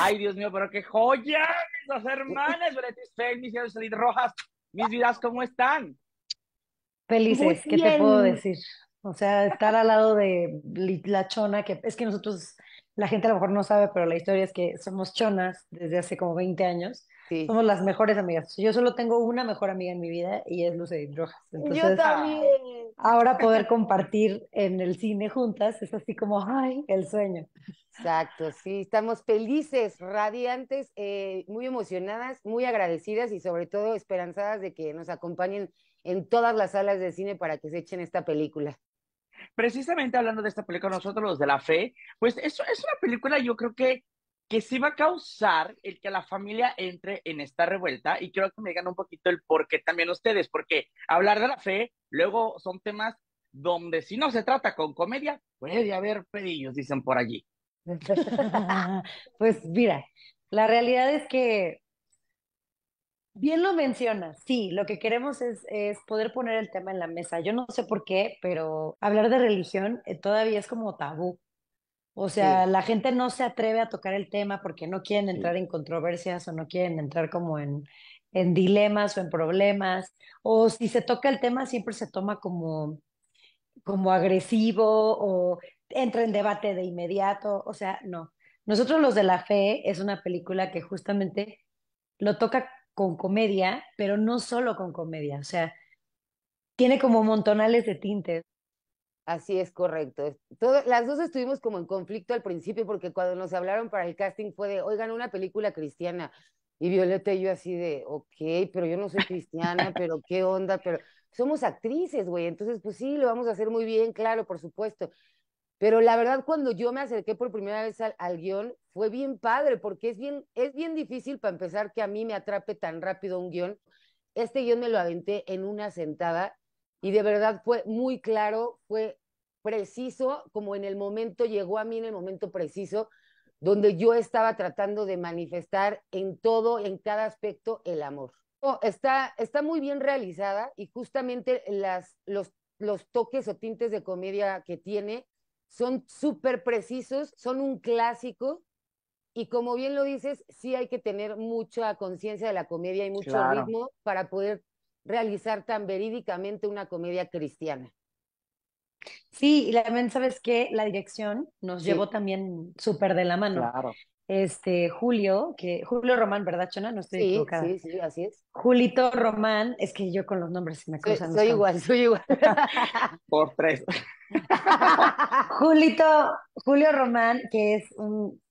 Ay, Dios mío, pero qué joya, mis hermanas, ¡Bretis! Fell, mis hijas Salir Rojas, mis vidas, ¿cómo están? Felices, ¿qué te puedo decir? O sea, estar al lado de la chona, que es que nosotros, la gente a lo mejor no sabe, pero la historia es que somos chonas desde hace como 20 años. Somos las mejores amigas. Yo solo tengo una mejor amiga en mi vida y es Luce Rojas. Entonces, yo también. Ahora poder compartir en el cine juntas es así como, ay, el sueño. Exacto, sí, estamos felices, radiantes, eh, muy emocionadas, muy agradecidas y sobre todo esperanzadas de que nos acompañen en todas las salas de cine para que se echen esta película precisamente hablando de esta película, nosotros los de la fe, pues eso es una película yo creo que que sí va a causar el que la familia entre en esta revuelta y quiero que me digan un poquito el por qué también ustedes, porque hablar de la fe luego son temas donde si no se trata con comedia, puede haber pedillos, dicen por allí. pues mira, la realidad es que bien lo mencionas, sí, lo que queremos es, poder poner el tema en la mesa. Yo no sé por qué, pero hablar de religión eh, todavía es como tabú. O sea, la gente no se atreve a tocar el tema porque no quieren entrar en controversias o no quieren entrar como en, en dilemas o en problemas. O si se toca el tema, siempre se toma como, como agresivo o entra en debate de inmediato. O sea, no. Nosotros los de la fe es una película que justamente lo toca con comedia, pero no solo con comedia. O sea, tiene como montonales de tintes. Así es correcto. Todas las dos estuvimos como en conflicto al principio porque cuando nos hablaron para el casting fue de, oigan, una película cristiana. Y Violeta y yo así de, ok, pero yo no soy cristiana, pero qué onda, pero somos actrices, güey. Entonces, pues sí, lo vamos a hacer muy bien, claro, por supuesto. Pero la verdad, cuando yo me acerqué por primera vez al, guión, fue bien padre, porque es bien, es bien difícil para empezar que a mí me atrape tan rápido un guión. Este guión me lo aventé en una sentada y de verdad fue muy claro, fue preciso, como en el momento, llegó a mí en el momento preciso, donde yo estaba tratando de manifestar en todo, en cada aspecto, el amor. Oh, está, está muy bien realizada y justamente las, los, los toques o tintes de comedia que tiene son súper precisos, son un clásico y como bien lo dices, sí hay que tener mucha conciencia de la comedia y mucho ritmo para poder realizar tan verídicamente una comedia cristiana. Sí, y también sabes que la dirección nos llevó también súper de la mano. Este, Julio, que Julio Román, ¿verdad, Chona? No estoy equivocada. Sí, sí, así es. Julito Román, es que yo con los nombres se me cruzan. soy igual, soy igual. Por tres. Julito, Julio Román, que es un,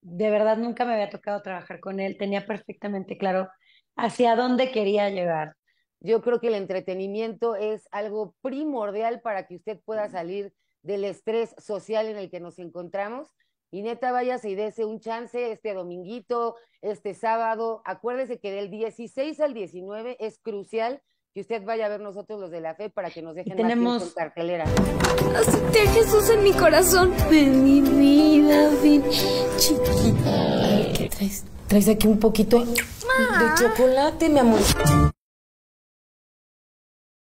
de verdad nunca me había tocado trabajar con él, tenía perfectamente claro hacia dónde quería llegar yo creo que el entretenimiento es algo primordial para que usted pueda salir del estrés social en el que nos encontramos. Y neta, váyase y dése un chance este dominguito, este sábado. Acuérdese que del 16 al 19 es crucial que usted vaya a ver nosotros los de la fe para que nos dejen tenemos... cartelera. a Jesús en mi corazón. de mi vida, ven chiquita. ¿Qué traes? Traes aquí un poquito de chocolate, mi amor.